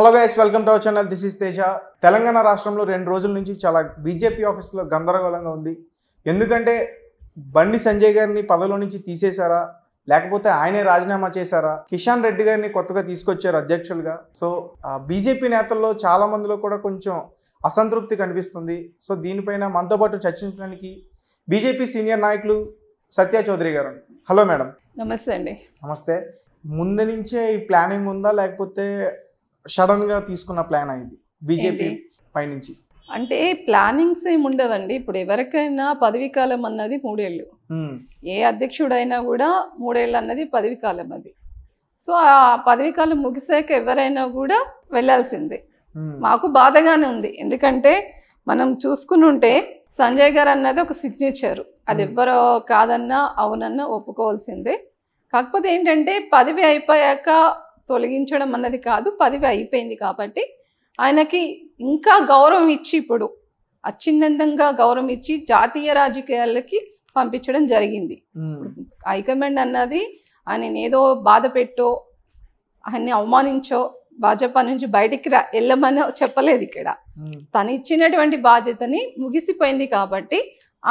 Hello guys welcome to our channel this is Teja Telangana రాష్ట్రంలో రెండు రోజుల నుంచి చాలా బీజేపీ ఆఫీస్లో గందరగోళంగా ఉంది ఎందుకంటే బండి సంజయ్ గారిని పదవిలో నుంచి తీసేశారా లేకపోతే ఆయనే రాజీనామా చేశారా కిషాన్ రెడ్డి గారిని కొత్తగా తీసుకొచ్చారు అధ్యక్షులుగా సో బీజేపీ నేతల్లో చాలా మందిలో కూడా కొంచెం అసంతృప్తి కనిపిస్తుంది సో దీనిపైన మనతో పాటు చర్చించడానికి బీజేపీ సీనియర్ నాయకులు సత్య చౌదరి గారు హలో మేడం నమస్తే అండి నమస్తే ముందు నుంచే ఈ ప్లానింగ్ ఉందా లేకపోతే గా తీసుకున్న ప్లాన్ అయింది బీజేపీ పైనుంచి అంటే ప్లానింగ్స్ ఏమి ఉండదండి ఇప్పుడు ఎవరికైనా పదవి కాలం అన్నది మూడేళ్ళు ఏ అధ్యక్షుడైనా కూడా మూడేళ్ళు అన్నది పదవి కాలం అది సో ఆ పదవి కాలం ముగిసాక ఎవరైనా కూడా వెళ్ళాల్సిందే మాకు బాధగానే ఉంది ఎందుకంటే మనం చూసుకుని ఉంటే సంజయ్ గారు అన్నది ఒక సిగ్నేచర్ అది ఎవ్వరో కాదన్నా అవునన్నా ఒప్పుకోవాల్సిందే కాకపోతే ఏంటంటే పదవి అయిపోయాక తొలగించడం అన్నది కాదు పదవి అయిపోయింది కాబట్టి ఆయనకి ఇంకా గౌరవం ఇచ్చి ఇప్పుడు అత్యున్నతంగా గౌరవం ఇచ్చి జాతీయ రాజకీయాలకి పంపించడం జరిగింది హైకమాండ్ అన్నది ఆయన ఏదో బాధ పెట్టో ఆయన్ని అవమానించో భాజపా నుంచి బయటికి రా వెళ్ళమని చెప్పలేదు ఇక్కడ తను ఇచ్చినటువంటి బాధ్యతని ముగిసిపోయింది కాబట్టి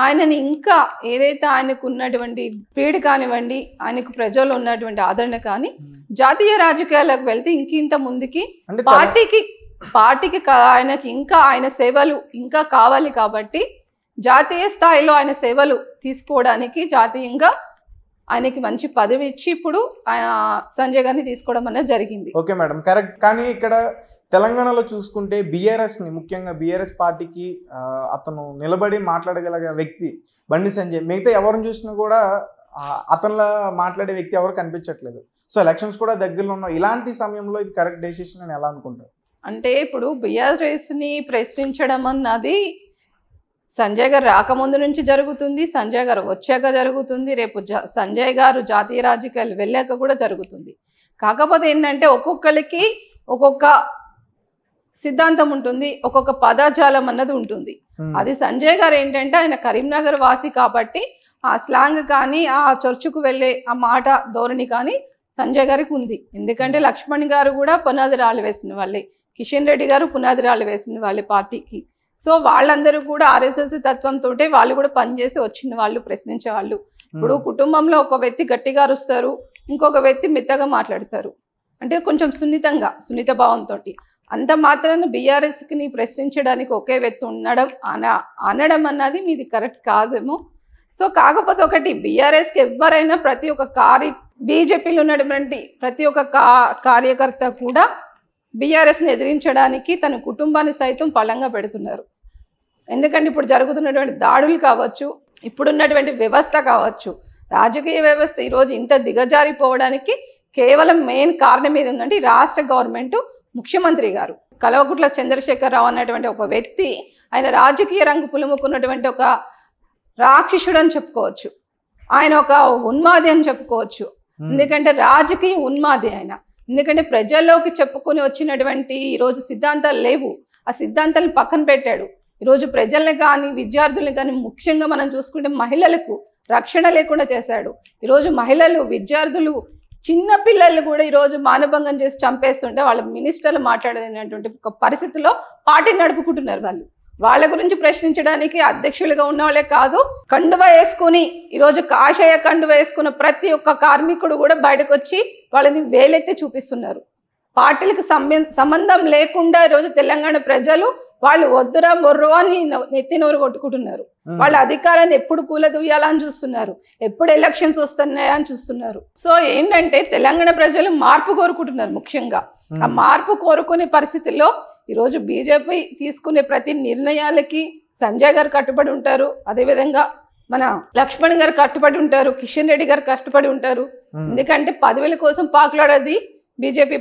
ఆయనని ఇంకా ఏదైతే ఆయనకు ఉన్నటువంటి పీడ కానివ్వండి ఆయనకు ప్రజలు ఉన్నటువంటి ఆదరణ కానీ జాతీయ రాజకీయాలకు వెళ్తే ఇంకింత ముందుకి పార్టీకి పార్టీకి ఆయనకి ఇంకా ఆయన సేవలు ఇంకా కావాలి కాబట్టి జాతీయ స్థాయిలో ఆయన సేవలు తీసుకోవడానికి జాతీయంగా ఆయనకి మంచి పదవి ఇచ్చి ఇప్పుడు సంజయ్ గారిని తీసుకోవడం అనేది జరిగింది ఓకే మేడం కరెక్ట్ కానీ ఇక్కడ తెలంగాణలో చూసుకుంటే బీఆర్ఎస్ని ముఖ్యంగా బీఆర్ఎస్ పార్టీకి అతను నిలబడి మాట్లాడగలిగే వ్యక్తి బండి సంజయ్ మిగతా ఎవరిని చూసినా కూడా అతనిలా మాట్లాడే వ్యక్తి ఎవరు కనిపించట్లేదు సో ఎలక్షన్స్ కూడా దగ్గరలో ఉన్నాయి ఇలాంటి సమయంలో ఇది కరెక్ట్ డెసిషన్ అని ఎలా అనుకుంటారు అంటే ఇప్పుడు బీఆర్ఎస్ని ప్రశ్నించడం అన్నది సంజయ్ గారు రాకముందు నుంచి జరుగుతుంది సంజయ్ గారు వచ్చాక జరుగుతుంది రేపు సంజయ్ గారు జాతీయ రాజకీయాలు వెళ్ళాక కూడా జరుగుతుంది కాకపోతే ఏంటంటే ఒక్కొక్కరికి ఒక్కొక్క సిద్ధాంతం ఉంటుంది ఒక్కొక్క పదాజాలం అన్నది ఉంటుంది అది సంజయ్ గారు ఏంటంటే ఆయన కరీంనగర్ వాసి కాబట్టి ఆ స్లాంగ్ కానీ ఆ చర్చకు వెళ్ళే ఆ మాట ధోరణి కానీ సంజయ్ గారికి ఉంది ఎందుకంటే లక్ష్మణ్ గారు కూడా పునాది రాళ్ళు వేసిన వాళ్ళే కిషన్ రెడ్డి గారు పునాది రాళ్ళు వేసిన వాళ్ళే పార్టీకి సో వాళ్ళందరూ కూడా ఆర్ఎస్ఎస్ తత్వంతో వాళ్ళు కూడా పనిచేసి వచ్చిన వాళ్ళు ప్రశ్నించే వాళ్ళు ఇప్పుడు hmm. కుటుంబంలో ఒక వ్యక్తి గట్టిగా అరుస్తారు ఇంకొక వ్యక్తి మెత్తగా మాట్లాడతారు అంటే కొంచెం సున్నితంగా సున్నిత భావంతో అంత మాత్రాన బీఆర్ఎస్ని ప్రశ్నించడానికి ఒకే వ్యక్తి ఉండడం అన అనడం అన్నది మీది కరెక్ట్ కాదేమో సో కాకపోతే ఒకటి బీఆర్ఎస్కి ఎవరైనా ప్రతి ఒక్క కార్య బీజేపీలో ఉన్నటువంటి ప్రతి ఒక్క కార్యకర్త కూడా బీఆర్ఎస్ని ఎదిరించడానికి తన కుటుంబాన్ని సైతం పళ్ళంగా పెడుతున్నారు ఎందుకంటే ఇప్పుడు జరుగుతున్నటువంటి దాడులు కావచ్చు ఇప్పుడున్నటువంటి వ్యవస్థ కావచ్చు రాజకీయ వ్యవస్థ ఈరోజు ఇంత దిగజారిపోవడానికి కేవలం మెయిన్ కారణం ఏది రాష్ట్ర గవర్నమెంట్ ముఖ్యమంత్రి గారు కలవకుట్ల చంద్రశేఖరరావు అనేటువంటి ఒక వ్యక్తి ఆయన రాజకీయ రంగు పులుముకున్నటువంటి ఒక రాక్షసుడు అని చెప్పుకోవచ్చు ఆయన ఒక ఉన్మాది అని చెప్పుకోవచ్చు ఎందుకంటే రాజకీయ ఉన్మాది ఆయన ఎందుకంటే ప్రజల్లోకి చెప్పుకొని వచ్చినటువంటి ఈరోజు సిద్ధాంతాలు లేవు ఆ సిద్ధాంతాలను పక్కన పెట్టాడు ఈరోజు ప్రజల్ని కానీ విద్యార్థులని కానీ ముఖ్యంగా మనం చూసుకుంటే మహిళలకు రక్షణ లేకుండా చేశాడు ఈరోజు మహిళలు విద్యార్థులు చిన్న పిల్లలు కూడా ఈరోజు మానభంగం చేసి చంపేస్తుంటే వాళ్ళ మినిస్టర్లు మాట్లాడలేనటువంటి ఒక పరిస్థితిలో పార్టీ నడుపుకుంటున్నారు వాళ్ళు వాళ్ళ గురించి ప్రశ్నించడానికి అధ్యక్షులుగా ఉన్నవాళ్ళే కాదు కండువ వేసుకుని ఈరోజు కాషాయ కండువ వేసుకున్న ప్రతి ఒక్క కార్మికుడు కూడా బయటకు వచ్చి వాళ్ళని వేలెత్తి చూపిస్తున్నారు పార్టీలకు సంబంధం లేకుండా ఈరోజు తెలంగాణ ప్రజలు వాళ్ళు వద్దురా మొర్రు అని నెత్తి నోరు కొట్టుకుంటున్నారు వాళ్ళ అధికారాన్ని ఎప్పుడు కూలదూయాలని చూస్తున్నారు ఎప్పుడు ఎలక్షన్స్ వస్తున్నాయా అని చూస్తున్నారు సో ఏంటంటే తెలంగాణ ప్రజలు మార్పు కోరుకుంటున్నారు ముఖ్యంగా ఆ మార్పు కోరుకునే పరిస్థితుల్లో ఈరోజు బీజేపీ తీసుకునే ప్రతి నిర్ణయాలకి సంజయ్ గారు కట్టుబడి ఉంటారు అదేవిధంగా మన లక్ష్మణ్ గారు కట్టుబడి ఉంటారు కిషన్ రెడ్డి గారు కష్టపడి ఉంటారు ఎందుకంటే పదవుల కోసం పాకులాడేది బీజేపీ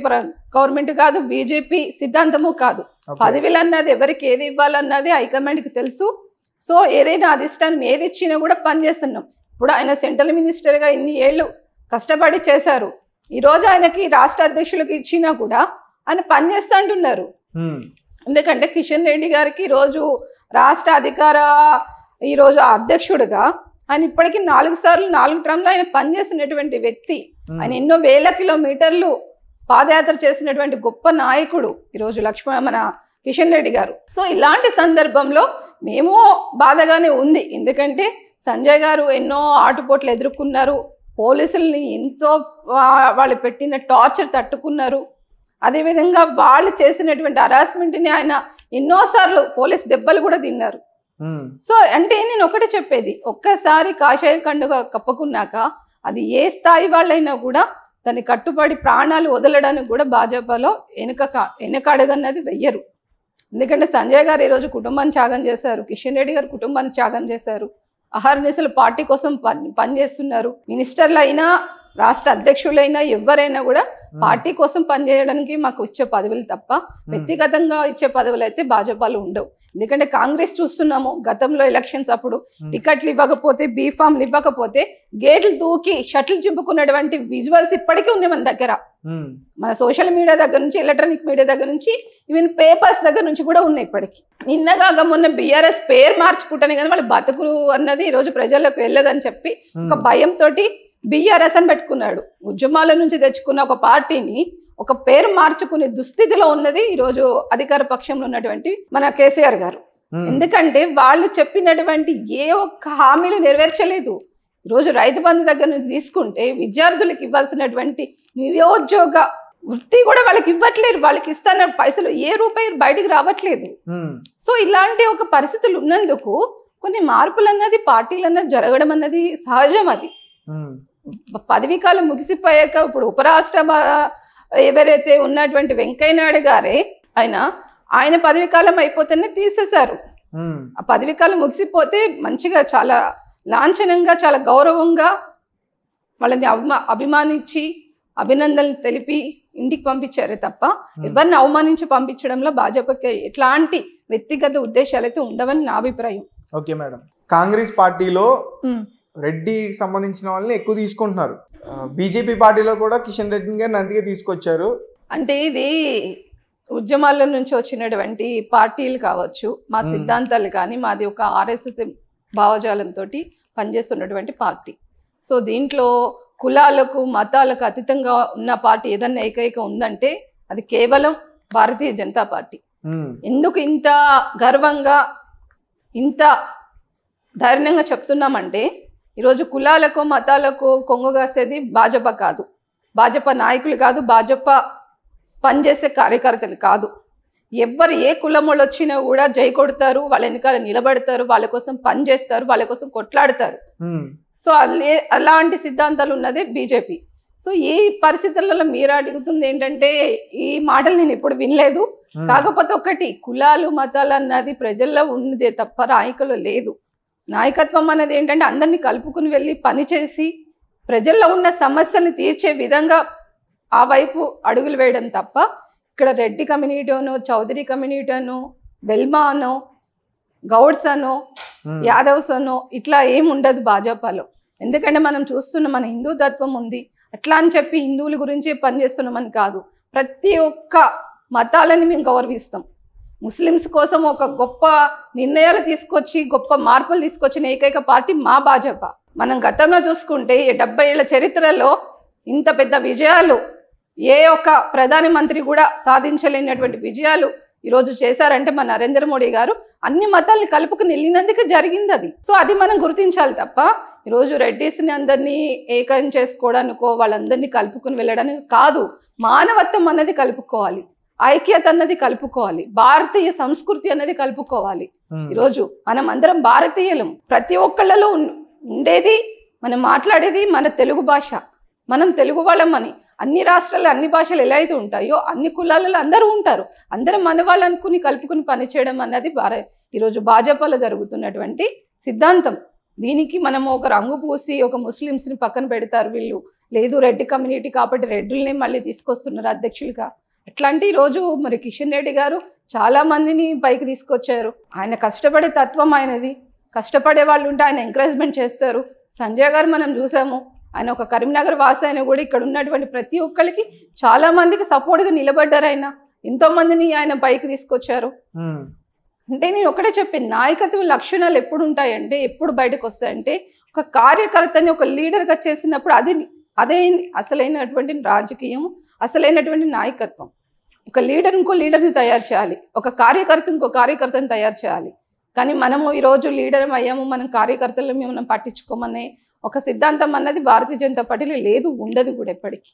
గవర్నమెంట్ కాదు బీజేపీ సిద్ధాంతము కాదు పదవులు అన్నది ఎవరికి ఏది ఇవ్వాలన్నది హైకమాండ్కి తెలుసు సో ఏదైనా అధిష్టానం ఏది ఇచ్చినా కూడా పనిచేస్తున్నాం ఇప్పుడు ఆయన సెంట్రల్ మినిస్టర్గా ఇన్ని ఏళ్ళు కష్టపడి చేశారు ఈరోజు ఆయనకి రాష్ట్ర అధ్యక్షులకు ఇచ్చినా కూడా ఆయన పనిచేస్తూ అంటున్నారు ఎందుకంటే కిషన్ రెడ్డి గారికి ఈరోజు రాష్ట్ర అధికార ఈరోజు అధ్యక్షుడుగా ఆయన ఇప్పటికీ నాలుగు సార్లు నాలుగు టర్మ్లో ఆయన పనిచేసినటువంటి వ్యక్తి ఆయన ఎన్నో వేల కిలోమీటర్లు పాదయాత్ర చేసినటువంటి గొప్ప నాయకుడు ఈరోజు లక్ష్మణ మన కిషన్ రెడ్డి గారు సో ఇలాంటి సందర్భంలో మేము బాధగానే ఉంది ఎందుకంటే సంజయ్ గారు ఎన్నో ఆటుపోట్లు ఎదుర్కొన్నారు పోలీసుల్ని ఎంతో వాళ్ళు పెట్టిన టార్చర్ తట్టుకున్నారు అదేవిధంగా వాళ్ళు చేసినటువంటి హరాస్మెంట్ని ఆయన ఎన్నోసార్లు పోలీస్ దెబ్బలు కూడా తిన్నారు సో అంటే నేను ఒకటి చెప్పేది ఒక్కసారి కాషాయ కండుగ కప్పుకున్నాక అది ఏ స్థాయి వాళ్ళైనా కూడా దాన్ని కట్టుబడి ప్రాణాలు వదలడానికి కూడా భాజపాలో వెనుక వెనకడగన్నది వెయ్యరు ఎందుకంటే సంజయ్ గారు ఈరోజు కుటుంబాన్ని త్యాగం చేశారు కిషన్ రెడ్డి గారు కుటుంబాన్ని త్యాగం చేశారు అహర్నిశలు పార్టీ కోసం పని పనిచేస్తున్నారు మినిస్టర్లు అయినా రాష్ట్ర అధ్యక్షులైనా ఎవరైనా కూడా పార్టీ కోసం పనిచేయడానికి మాకు ఇచ్చే పదవులు తప్ప వ్యక్తిగతంగా ఇచ్చే పదవులు అయితే భాజపాలు ఉండవు ఎందుకంటే కాంగ్రెస్ చూస్తున్నాము గతంలో ఎలక్షన్స్ అప్పుడు టికెట్లు ఇవ్వకపోతే బీఫామ్లు ఇవ్వకపోతే గేట్లు దూకి షటిల్ చింపుకున్నటువంటి విజువల్స్ ఇప్పటికీ ఉన్నాయి మన దగ్గర మన సోషల్ మీడియా దగ్గర నుంచి ఎలక్ట్రానిక్ మీడియా దగ్గర నుంచి ఈవెన్ పేపర్స్ దగ్గర నుంచి కూడా ఉన్నాయి ఇప్పటికి నిన్నగా మొన్న బీఆర్ఎస్ పేరు మార్చుకుంటానే కదా వాళ్ళ బతుకులు అన్నది ఈరోజు ప్రజలకు వెళ్ళదని చెప్పి ఒక భయంతో బిఆర్ఎస్ అని పెట్టుకున్నాడు ఉద్యమాల నుంచి తెచ్చుకున్న ఒక పార్టీని ఒక పేరు మార్చుకునే దుస్థితిలో ఉన్నది ఈరోజు అధికార పక్షంలో ఉన్నటువంటి మన కేసీఆర్ గారు ఎందుకంటే వాళ్ళు చెప్పినటువంటి ఏ ఒక్క హామీలు నెరవేర్చలేదు ఈరోజు రైతు బంధు దగ్గర నుంచి తీసుకుంటే విద్యార్థులకు ఇవ్వాల్సినటువంటి నిరుద్యోగ వృత్తి కూడా వాళ్ళకి ఇవ్వట్లేదు వాళ్ళకి ఇస్తాన పైసలు ఏ రూపాయి బయటకు రావట్లేదు సో ఇలాంటి ఒక పరిస్థితులు ఉన్నందుకు కొన్ని మార్పులు అన్నది పార్టీలు అన్నది జరగడం అన్నది సహజం అది పదవీకాలం ముగిసిపోయాక ఇప్పుడు ఉపరాష్ట్ర ఎవరైతే ఉన్నటువంటి వెంకయ్యనాయుడు గారే ఆయన ఆయన పదవీకాలం అయిపోతేనే తీసేశారు ఆ పదవీకాలం ముగిసిపోతే మంచిగా చాలా లాంఛనంగా చాలా గౌరవంగా వాళ్ళని అభిమా అభిమానించి అభినందనలు తెలిపి ఇంటికి పంపించారే తప్ప ఎవరిని అవమానించి పంపించడంలో భాజపాకి ఎట్లాంటి వ్యక్తిగత ఉద్దేశాలు అయితే ఉండవని నా అభిప్రాయం ఓకే మేడం కాంగ్రెస్ పార్టీలో రెడ్డికి సంబంధించిన వాళ్ళని ఎక్కువ తీసుకుంటున్నారు బీజేపీ పార్టీలో కూడా కిషన్ రెడ్డిని గారిని అందుకే తీసుకొచ్చారు అంటే ఇది ఉద్యమాల నుంచి వచ్చినటువంటి పార్టీలు కావచ్చు మా సిద్ధాంతాలు కానీ మాది ఒక ఆర్ఎస్ఎస్ భావజాలంతో పనిచేస్తున్నటువంటి పార్టీ సో దీంట్లో కులాలకు మతాలకు అతీతంగా ఉన్న పార్టీ ఏదన్నా ఏకైక ఉందంటే అది కేవలం భారతీయ జనతా పార్టీ ఎందుకు ఇంత గర్వంగా ఇంత ధైర్యంగా చెప్తున్నామంటే ఈరోజు కులాలకు మతాలకు కొంగు కాసేది భాజపా కాదు భాజపా నాయకులు కాదు భాజపా పనిచేసే కార్యకర్తలు కాదు ఎవరు ఏ కులం వాళ్ళు వచ్చినా కూడా జై కొడతారు వాళ్ళ వెనకాల నిలబడతారు వాళ్ళ కోసం పని చేస్తారు వాళ్ళ కోసం కొట్లాడతారు సో అదే అలాంటి సిద్ధాంతాలు ఉన్నదే బీజేపీ సో ఈ పరిస్థితులలో మీరు అడుగుతుంది ఏంటంటే ఈ మాటలు నేను ఎప్పుడు వినలేదు కాకపోతే ఒకటి కులాలు మతాలు అన్నది ప్రజల్లో ఉన్నదే తప్ప నాయకులు లేదు నాయకత్వం అనేది ఏంటంటే అందరినీ కలుపుకుని వెళ్ళి పనిచేసి ప్రజల్లో ఉన్న సమస్యను తీర్చే విధంగా ఆ వైపు అడుగులు వేయడం తప్ప ఇక్కడ రెడ్డి కమ్యూనిటీను చౌదరి కమ్యూనిటీను బెల్మానో గౌడ్స్ అనో hmm. యాదవ్స్ అనో ఇట్లా ఏం ఉండదు భాజపాలో ఎందుకంటే మనం చూస్తున్న మన హిందూ తత్వం ఉంది అట్లా అని చెప్పి హిందువుల గురించే పనిచేస్తున్నామని కాదు ప్రతి ఒక్క మతాలని మేము గౌరవిస్తాం ముస్లిమ్స్ కోసం ఒక గొప్ప నిర్ణయాలు తీసుకొచ్చి గొప్ప మార్పులు తీసుకొచ్చిన ఏకైక పార్టీ మా భాజపా మనం గతంలో చూసుకుంటే ఈ డెబ్బై ఏళ్ళ చరిత్రలో ఇంత పెద్ద విజయాలు ఏ ఒక్క ప్రధానమంత్రి కూడా సాధించలేనటువంటి విజయాలు ఈరోజు చేశారంటే మన నరేంద్ర మోడీ గారు అన్ని మతాల్ని కలుపుకుని నిలినందుకు జరిగింది అది సో అది మనం గుర్తించాలి తప్ప ఈరోజు రెడ్డిస్ని అందరినీ ఏకం చేసుకోవడానికో వాళ్ళందరినీ కలుపుకుని వెళ్ళడానికి కాదు మానవత్వం అన్నది కలుపుకోవాలి ఐక్యత అన్నది కలుపుకోవాలి భారతీయ సంస్కృతి అన్నది కలుపుకోవాలి ఈరోజు మనం అందరం భారతీయులం ప్రతి ఒక్కళ్ళలో ఉండేది మనం మాట్లాడేది మన తెలుగు భాష మనం తెలుగు వాళ్ళం అని అన్ని రాష్ట్రాల్లో అన్ని భాషలు ఎలా అయితే ఉంటాయో అన్ని కులాలలో అందరూ ఉంటారు అందరం మన వాళ్ళు అనుకుని కలుపుకుని పనిచేయడం అన్నది భారత ఈరోజు భాజపాలో జరుగుతున్నటువంటి సిద్ధాంతం దీనికి మనం ఒక రంగు పూసి ఒక ముస్లిమ్స్ని పక్కన పెడతారు వీళ్ళు లేదు రెడ్ కమ్యూనిటీ కాబట్టి రెడ్డుల్ని మళ్ళీ తీసుకొస్తున్నారు అధ్యక్షులుగా అట్లాంటి ఈరోజు మరి కిషన్ రెడ్డి గారు చాలా మందిని పైకి తీసుకొచ్చారు ఆయన కష్టపడే తత్వం ఆయనది కష్టపడే వాళ్ళు ఉంటే ఆయన ఎంకరేజ్మెంట్ చేస్తారు సంజయ్ గారు మనం చూసాము ఆయన ఒక కరీంనగర్ వాసి అయినా కూడా ఇక్కడ ఉన్నటువంటి ప్రతి ఒక్కరికి చాలా మందికి సపోర్ట్గా నిలబడ్డారు ఆయన ఎంతో మందిని ఆయన పైకి తీసుకొచ్చారు అంటే నేను ఒకటే చెప్పాను నాయకత్వం లక్షణాలు ఎప్పుడు ఉంటాయంటే ఎప్పుడు బయటకు వస్తాయంటే ఒక కార్యకర్తని ఒక లీడర్గా చేసినప్పుడు అది అదే అసలైనటువంటి రాజకీయం అసలైనటువంటి నాయకత్వం ఒక లీడర్ ఇంకో లీడర్ని తయారు చేయాలి ఒక కార్యకర్త ఇంకో కార్యకర్తను తయారు చేయాలి కానీ మనము ఈరోజు లీడర్ అయ్యాము మనం కార్యకర్తలను మనం పట్టించుకోమనే ఒక సిద్ధాంతం అన్నది భారతీయ జనతా పార్టీలో లేదు ఉండదు కూడా ఎప్పటికీ